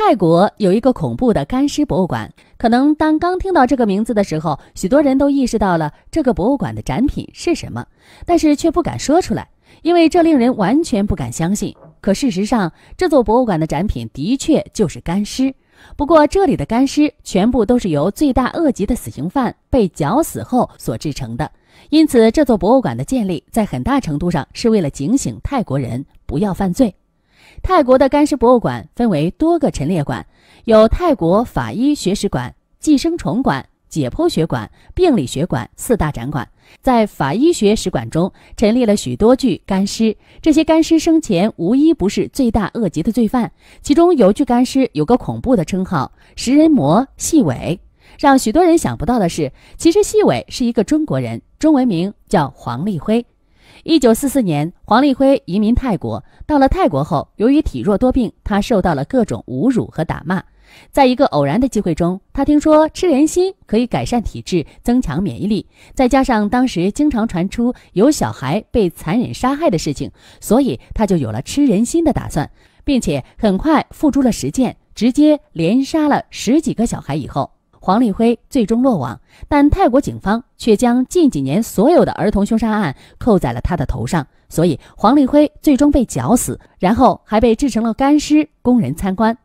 泰国有一个恐怖的干尸博物馆。可能当刚听到这个名字的时候，许多人都意识到了这个博物馆的展品是什么，但是却不敢说出来，因为这令人完全不敢相信。可事实上，这座博物馆的展品的确就是干尸。不过，这里的干尸全部都是由罪大恶极的死刑犯被绞死后所制成的。因此，这座博物馆的建立在很大程度上是为了警醒泰国人不要犯罪。泰国的干尸博物馆分为多个陈列馆，有泰国法医学史馆、寄生虫馆、解剖学馆、病理学馆四大展馆。在法医学史馆中，陈列了许多具干尸，这些干尸生前无一不是罪大恶极的罪犯。其中有具干尸有个恐怖的称号“食人魔细尾”，让许多人想不到的是，其实细尾是一个中国人，中文名叫黄立辉。一九四四年，黄立辉移民泰国。到了泰国后，由于体弱多病，他受到了各种侮辱和打骂。在一个偶然的机会中，他听说吃人心可以改善体质、增强免疫力。再加上当时经常传出有小孩被残忍杀害的事情，所以他就有了吃人心的打算，并且很快付诸了实践，直接连杀了十几个小孩。以后。黄立辉最终落网，但泰国警方却将近几年所有的儿童凶杀案扣在了他的头上，所以黄立辉最终被绞死，然后还被制成了干尸供人参观。